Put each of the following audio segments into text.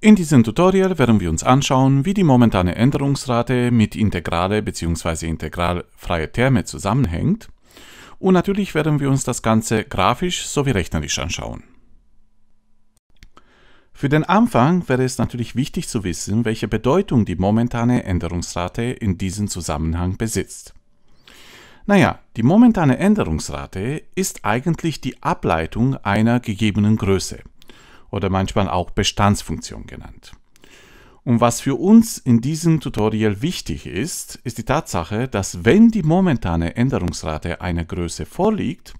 In diesem Tutorial werden wir uns anschauen, wie die momentane Änderungsrate mit Integrale bzw. integralfreie Terme zusammenhängt. Und natürlich werden wir uns das Ganze grafisch sowie rechnerisch anschauen. Für den Anfang wäre es natürlich wichtig zu wissen, welche Bedeutung die momentane Änderungsrate in diesem Zusammenhang besitzt. Naja, die momentane Änderungsrate ist eigentlich die Ableitung einer gegebenen Größe – oder manchmal auch Bestandsfunktion genannt. Und was für uns in diesem Tutorial wichtig ist, ist die Tatsache, dass wenn die momentane Änderungsrate einer Größe vorliegt,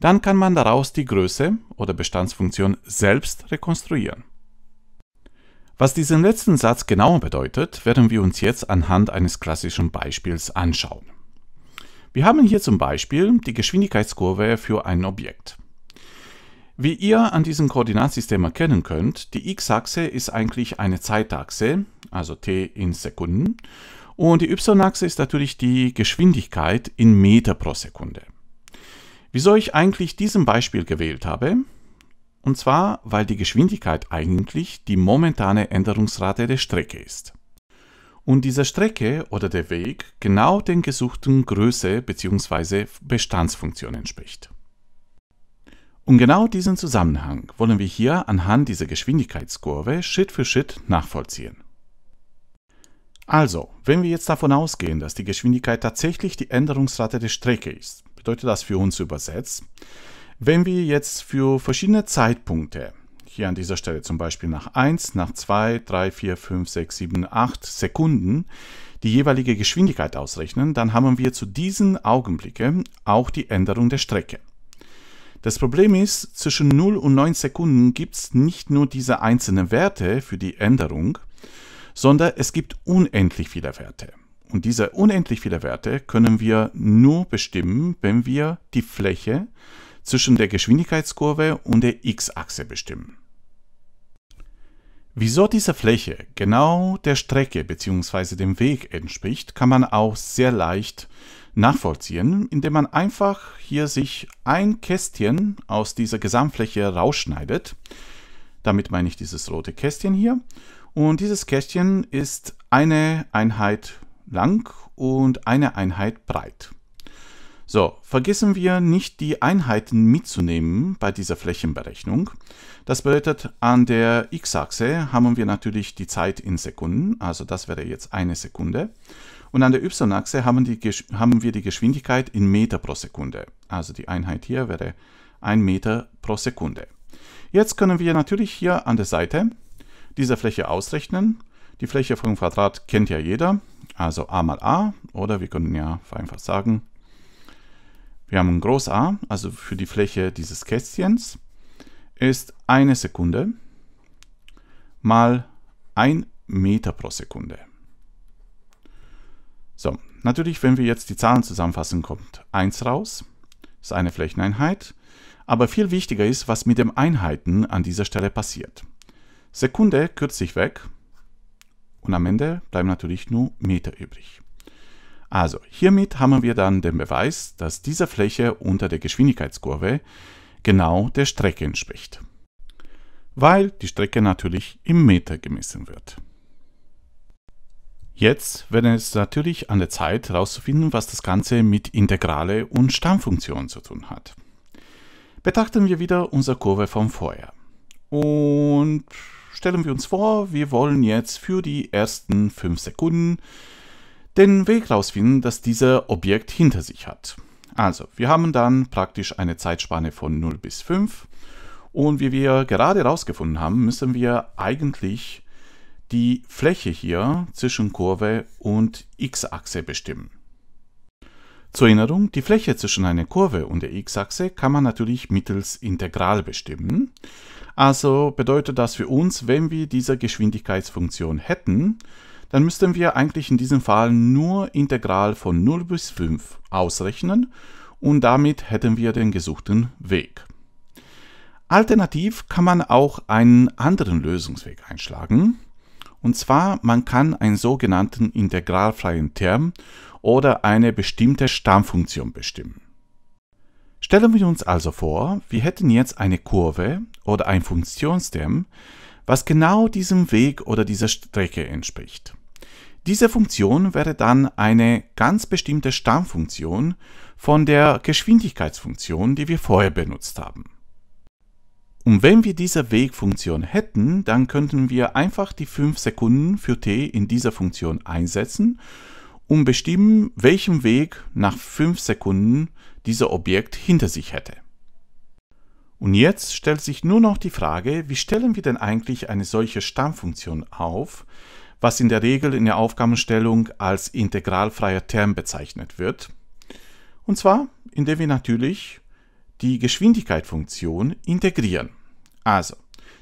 dann kann man daraus die Größe oder Bestandsfunktion selbst rekonstruieren. Was diesen letzten Satz genauer bedeutet, werden wir uns jetzt anhand eines klassischen Beispiels anschauen. Wir haben hier zum Beispiel die Geschwindigkeitskurve für ein Objekt. Wie ihr an diesem Koordinatsystem erkennen könnt, die x-Achse ist eigentlich eine Zeitachse, also t in Sekunden, und die y-Achse ist natürlich die Geschwindigkeit in Meter pro Sekunde. Wieso ich eigentlich diesem Beispiel gewählt habe? Und zwar, weil die Geschwindigkeit eigentlich die momentane Änderungsrate der Strecke ist. Und diese Strecke oder der Weg genau den gesuchten Größe bzw. Bestandsfunktion entspricht. Um genau diesen Zusammenhang wollen wir hier anhand dieser Geschwindigkeitskurve Schritt für Schritt nachvollziehen. Also, wenn wir jetzt davon ausgehen, dass die Geschwindigkeit tatsächlich die Änderungsrate der Strecke ist, bedeutet das für uns übersetzt, wenn wir jetzt für verschiedene Zeitpunkte, hier an dieser Stelle zum Beispiel nach 1, nach 2, 3, 4, 5, 6, 7, 8 Sekunden, die jeweilige Geschwindigkeit ausrechnen, dann haben wir zu diesen Augenblicken auch die Änderung der Strecke. Das Problem ist, zwischen 0 und 9 Sekunden gibt es nicht nur diese einzelnen Werte für die Änderung, sondern es gibt unendlich viele Werte. Und diese unendlich viele Werte können wir nur bestimmen, wenn wir die Fläche zwischen der Geschwindigkeitskurve und der x-Achse bestimmen. Wieso diese Fläche genau der Strecke bzw. dem Weg entspricht, kann man auch sehr leicht nachvollziehen, indem man einfach hier sich ein Kästchen aus dieser Gesamtfläche rausschneidet. Damit meine ich dieses rote Kästchen hier. Und dieses Kästchen ist eine Einheit lang und eine Einheit breit. So, vergessen wir nicht die Einheiten mitzunehmen bei dieser Flächenberechnung. Das bedeutet, an der x-Achse haben wir natürlich die Zeit in Sekunden, also das wäre jetzt eine Sekunde. Und an der y-Achse haben, haben, wir die Geschwindigkeit in Meter pro Sekunde. Also die Einheit hier wäre 1 Meter pro Sekunde. Jetzt können wir natürlich hier an der Seite diese Fläche ausrechnen. Die Fläche vom Quadrat kennt ja jeder, also a mal a, oder wir können ja einfach sagen, wir haben ein Groß A, also für die Fläche dieses Kästchens, ist eine Sekunde mal ein Meter pro Sekunde. So, natürlich, wenn wir jetzt die Zahlen zusammenfassen, kommt 1 raus, ist eine Flächeneinheit, aber viel wichtiger ist, was mit den Einheiten an dieser Stelle passiert. Sekunde kürzt sich weg und am Ende bleiben natürlich nur Meter übrig. Also, hiermit haben wir dann den Beweis, dass diese Fläche unter der Geschwindigkeitskurve genau der Strecke entspricht, weil die Strecke natürlich im Meter gemessen wird. Jetzt wäre es natürlich an der Zeit herauszufinden, was das Ganze mit Integrale und Stammfunktionen zu tun hat. Betrachten wir wieder unsere Kurve vom Vorher. Und stellen wir uns vor, wir wollen jetzt für die ersten 5 Sekunden den Weg herausfinden, dass dieser Objekt hinter sich hat. Also, wir haben dann praktisch eine Zeitspanne von 0 bis 5. Und wie wir gerade herausgefunden haben, müssen wir eigentlich die Fläche hier zwischen Kurve und x-Achse bestimmen. Zur Erinnerung, die Fläche zwischen einer Kurve und der x-Achse kann man natürlich mittels Integral bestimmen. Also bedeutet das für uns, wenn wir diese Geschwindigkeitsfunktion hätten, dann müssten wir eigentlich in diesem Fall nur Integral von 0 bis 5 ausrechnen und damit hätten wir den gesuchten Weg. Alternativ kann man auch einen anderen Lösungsweg einschlagen. Und zwar, man kann einen sogenannten integralfreien Term oder eine bestimmte Stammfunktion bestimmen. Stellen wir uns also vor, wir hätten jetzt eine Kurve oder ein Funktionsterm, was genau diesem Weg oder dieser Strecke entspricht. Diese Funktion wäre dann eine ganz bestimmte Stammfunktion von der Geschwindigkeitsfunktion, die wir vorher benutzt haben. Und wenn wir diese Wegfunktion hätten, dann könnten wir einfach die 5 Sekunden für t in dieser Funktion einsetzen und bestimmen, welchen Weg nach 5 Sekunden dieser Objekt hinter sich hätte. Und jetzt stellt sich nur noch die Frage, wie stellen wir denn eigentlich eine solche Stammfunktion auf, was in der Regel in der Aufgabenstellung als integralfreier Term bezeichnet wird. Und zwar, indem wir natürlich die geschwindigkeit integrieren. Also,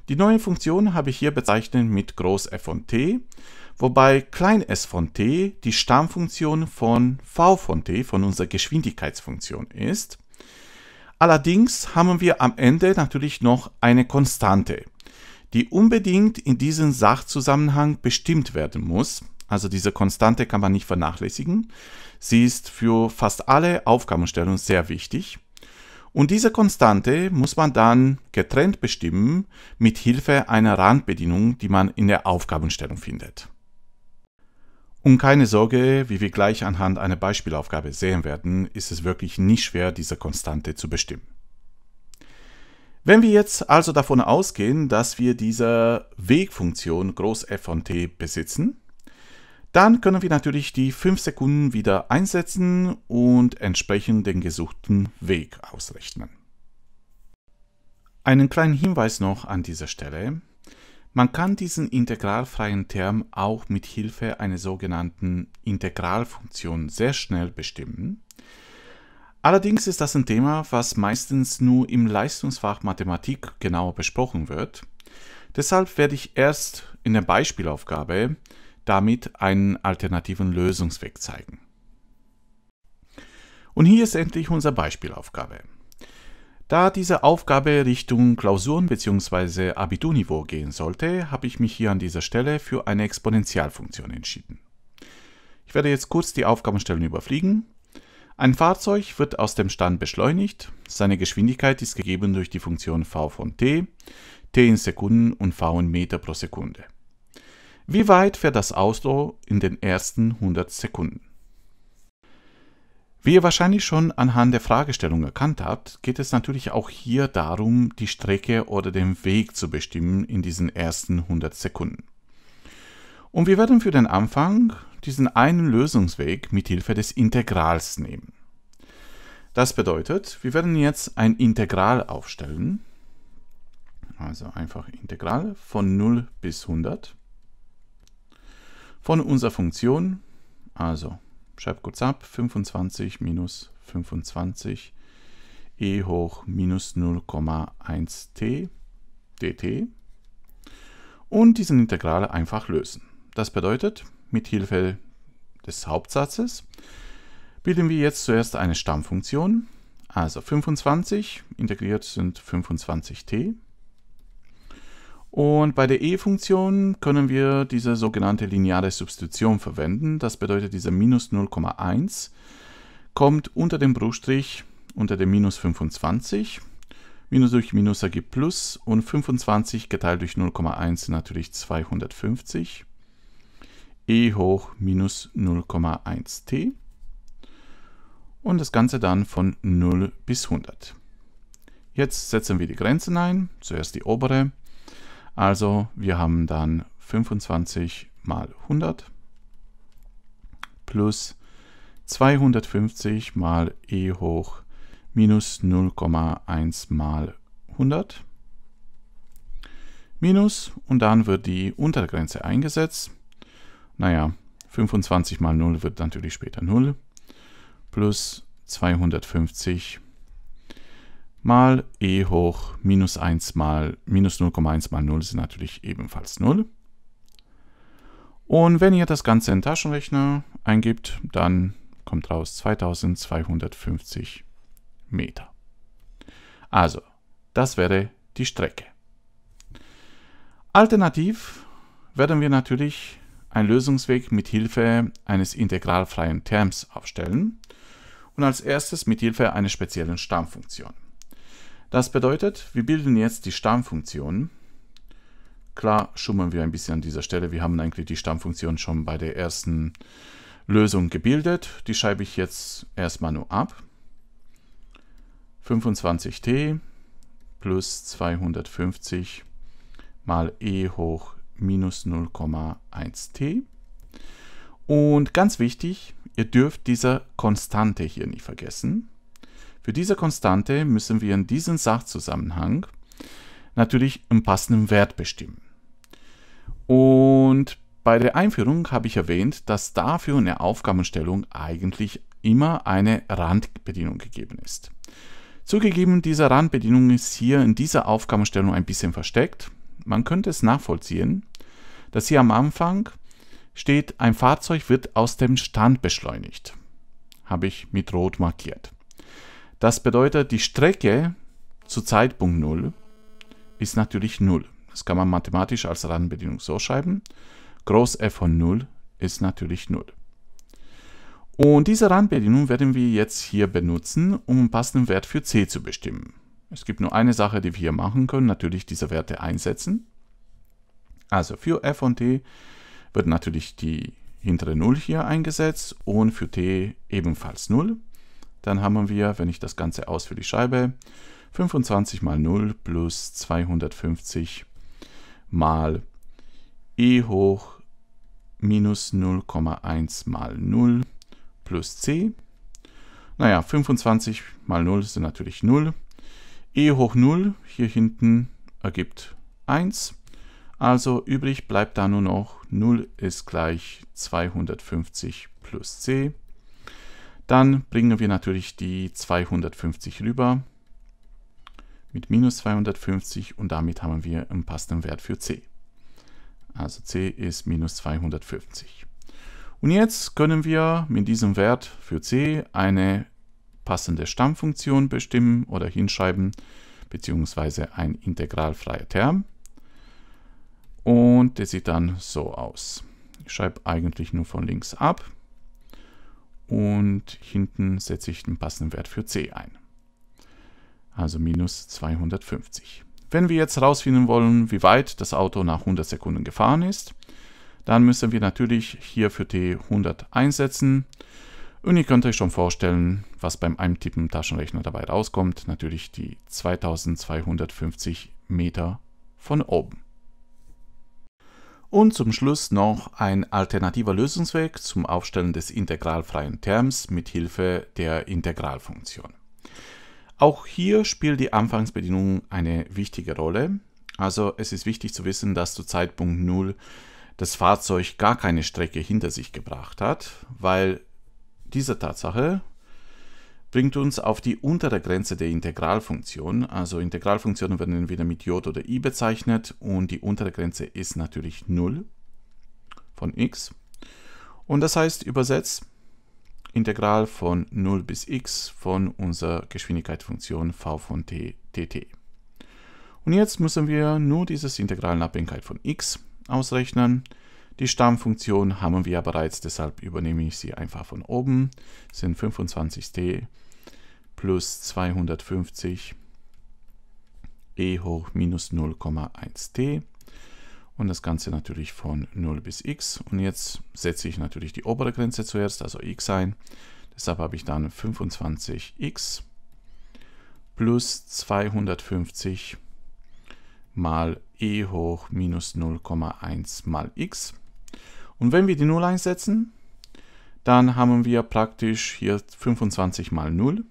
die neue Funktion habe ich hier bezeichnet mit Groß f von t, wobei Klein s von t die Stammfunktion von v von t, von unserer Geschwindigkeitsfunktion ist. Allerdings haben wir am Ende natürlich noch eine Konstante, die unbedingt in diesem Sachzusammenhang bestimmt werden muss. Also diese Konstante kann man nicht vernachlässigen. Sie ist für fast alle Aufgabenstellungen sehr wichtig. Und diese Konstante muss man dann getrennt bestimmen mit Hilfe einer Randbedienung, die man in der Aufgabenstellung findet. Und keine Sorge, wie wir gleich anhand einer Beispielaufgabe sehen werden, ist es wirklich nicht schwer, diese Konstante zu bestimmen. Wenn wir jetzt also davon ausgehen, dass wir diese Wegfunktion Groß f von t besitzen, dann können wir natürlich die 5 Sekunden wieder einsetzen und entsprechend den gesuchten Weg ausrechnen. Einen kleinen Hinweis noch an dieser Stelle. Man kann diesen integralfreien Term auch mit Hilfe einer sogenannten Integralfunktion sehr schnell bestimmen. Allerdings ist das ein Thema, was meistens nur im Leistungsfach Mathematik genauer besprochen wird. Deshalb werde ich erst in der Beispielaufgabe damit einen alternativen Lösungsweg zeigen. Und hier ist endlich unsere Beispielaufgabe. Da diese Aufgabe Richtung Klausuren bzw. Abiturniveau gehen sollte, habe ich mich hier an dieser Stelle für eine Exponentialfunktion entschieden. Ich werde jetzt kurz die Aufgabenstellen überfliegen. Ein Fahrzeug wird aus dem Stand beschleunigt. Seine Geschwindigkeit ist gegeben durch die Funktion v von t, t in Sekunden und v in Meter pro Sekunde. Wie weit fährt das Auto in den ersten 100 Sekunden? Wie ihr wahrscheinlich schon anhand der Fragestellung erkannt habt, geht es natürlich auch hier darum, die Strecke oder den Weg zu bestimmen in diesen ersten 100 Sekunden. Und wir werden für den Anfang diesen einen Lösungsweg mit Hilfe des Integrals nehmen. Das bedeutet, wir werden jetzt ein Integral aufstellen, also einfach Integral von 0 bis 100 von unserer Funktion, also schreib kurz ab, 25 minus 25 e hoch minus 0,1t dt und diesen Integral einfach lösen. Das bedeutet, mit Hilfe des Hauptsatzes bilden wir jetzt zuerst eine Stammfunktion, also 25 integriert sind 25t und bei der E-Funktion können wir diese sogenannte lineare Substitution verwenden. Das bedeutet, dieser minus 0,1 kommt unter dem Bruchstrich unter dem minus 25. Minus durch Minus ergibt Plus und 25 geteilt durch 0,1 natürlich 250. e hoch minus 0,1t. Und das Ganze dann von 0 bis 100. Jetzt setzen wir die Grenzen ein. Zuerst die obere also wir haben dann 25 mal 100 plus 250 mal e hoch minus 0,1 mal 100 minus und dann wird die Untergrenze eingesetzt. Naja, 25 mal 0 wird natürlich später 0 plus 250 mal mal e hoch minus 1 mal minus 0,1 mal 0 sind natürlich ebenfalls 0. Und wenn ihr das Ganze in Taschenrechner eingibt, dann kommt raus 2250 Meter. Also, das wäre die Strecke. Alternativ werden wir natürlich einen Lösungsweg mit Hilfe eines integralfreien Terms aufstellen und als erstes mit Hilfe einer speziellen Stammfunktion. Das bedeutet, wir bilden jetzt die Stammfunktion. Klar schummern wir ein bisschen an dieser Stelle. Wir haben eigentlich die Stammfunktion schon bei der ersten Lösung gebildet. Die schreibe ich jetzt erstmal nur ab. 25t plus 250 mal e hoch minus 0,1t. Und ganz wichtig, ihr dürft diese Konstante hier nicht vergessen. Für diese Konstante müssen wir in diesem Sachzusammenhang natürlich einen passenden Wert bestimmen. Und bei der Einführung habe ich erwähnt, dass dafür eine Aufgabenstellung eigentlich immer eine Randbedienung gegeben ist. Zugegeben, diese Randbedienung ist hier in dieser Aufgabenstellung ein bisschen versteckt. Man könnte es nachvollziehen, dass hier am Anfang steht, ein Fahrzeug wird aus dem Stand beschleunigt. Habe ich mit Rot markiert. Das bedeutet, die Strecke zu Zeitpunkt 0 ist natürlich 0. Das kann man mathematisch als Rahmenbedingung so schreiben. Groß f von 0 ist natürlich 0. Und diese Rahmenbedingung werden wir jetzt hier benutzen, um einen passenden Wert für c zu bestimmen. Es gibt nur eine Sache, die wir hier machen können, natürlich diese Werte einsetzen. Also für f von t wird natürlich die hintere 0 hier eingesetzt und für t ebenfalls 0 dann haben wir, wenn ich das Ganze ausführlich schreibe, 25 mal 0 plus 250 mal e hoch minus 0,1 mal 0 plus c. Naja, 25 mal 0 sind natürlich 0. e hoch 0 hier hinten ergibt 1. Also übrig bleibt da nur noch 0 ist gleich 250 plus c. Dann bringen wir natürlich die 250 rüber mit minus 250 und damit haben wir einen passenden Wert für c. Also c ist minus 250. Und jetzt können wir mit diesem Wert für c eine passende Stammfunktion bestimmen oder hinschreiben, beziehungsweise ein integralfreier Term. Und der sieht dann so aus. Ich schreibe eigentlich nur von links ab und hinten setze ich den passenden Wert für c ein. Also minus 250. Wenn wir jetzt herausfinden wollen, wie weit das Auto nach 100 Sekunden gefahren ist, dann müssen wir natürlich hier für t 100 einsetzen. Und ihr könnt euch schon vorstellen, was beim Eintippen Taschenrechner dabei rauskommt. Natürlich die 2250 Meter von oben. Und zum Schluss noch ein alternativer Lösungsweg zum Aufstellen des integralfreien Terms mit Hilfe der Integralfunktion. Auch hier spielt die Anfangsbedienung eine wichtige Rolle. Also es ist wichtig zu wissen, dass zu Zeitpunkt 0 das Fahrzeug gar keine Strecke hinter sich gebracht hat, weil diese Tatsache bringt uns auf die untere Grenze der Integralfunktion. Also Integralfunktionen werden entweder mit J oder I bezeichnet und die untere Grenze ist natürlich 0 von x. Und das heißt übersetzt Integral von 0 bis x von unserer Geschwindigkeitsfunktion v von t dt. Und jetzt müssen wir nur dieses Integral in Abhängigkeit von x ausrechnen. Die Stammfunktion haben wir ja bereits, deshalb übernehme ich sie einfach von oben. Das sind 25t plus 250 e hoch minus 0,1t und das Ganze natürlich von 0 bis x. Und jetzt setze ich natürlich die obere Grenze zuerst, also x ein. Deshalb habe ich dann 25x plus 250 mal e hoch minus 0,1 mal x. Und wenn wir die 0 einsetzen, dann haben wir praktisch hier 25 mal 0.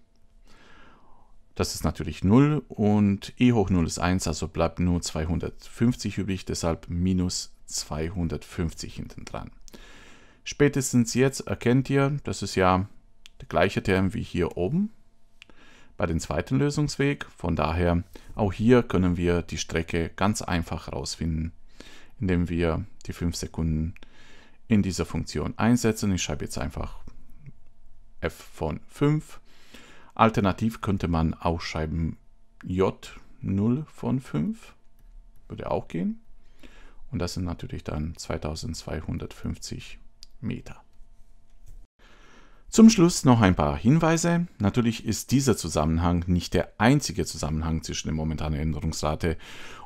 Das ist natürlich 0 und e hoch 0 ist 1, also bleibt nur 250 übrig, deshalb minus 250 hinten dran. Spätestens jetzt erkennt ihr, das ist ja der gleiche Term wie hier oben bei dem zweiten Lösungsweg. Von daher, auch hier können wir die Strecke ganz einfach herausfinden, indem wir die 5 Sekunden in dieser Funktion einsetzen. Ich schreibe jetzt einfach f von 5. Alternativ könnte man auch schreiben j0 von 5. Würde auch gehen. Und das sind natürlich dann 2250 Meter. Zum Schluss noch ein paar Hinweise. Natürlich ist dieser Zusammenhang nicht der einzige Zusammenhang zwischen der momentanen Änderungsrate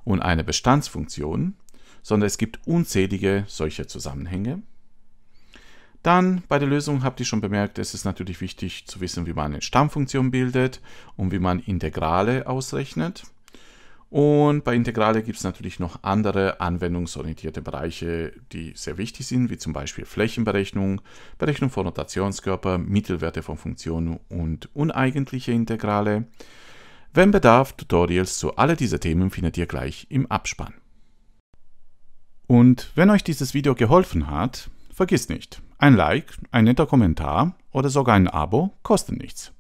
und einer Bestandsfunktion, sondern es gibt unzählige solcher Zusammenhänge. Dann bei der Lösung habt ihr schon bemerkt, es ist natürlich wichtig zu wissen, wie man eine Stammfunktion bildet und wie man Integrale ausrechnet. Und bei Integrale gibt es natürlich noch andere anwendungsorientierte Bereiche, die sehr wichtig sind, wie zum Beispiel Flächenberechnung, Berechnung von Rotationskörper, Mittelwerte von Funktionen und uneigentliche Integrale. Wenn bedarf, Tutorials zu alle dieser Themen findet ihr gleich im Abspann. Und wenn euch dieses Video geholfen hat, Vergiss nicht, ein Like, ein netter Kommentar oder sogar ein Abo kostet nichts.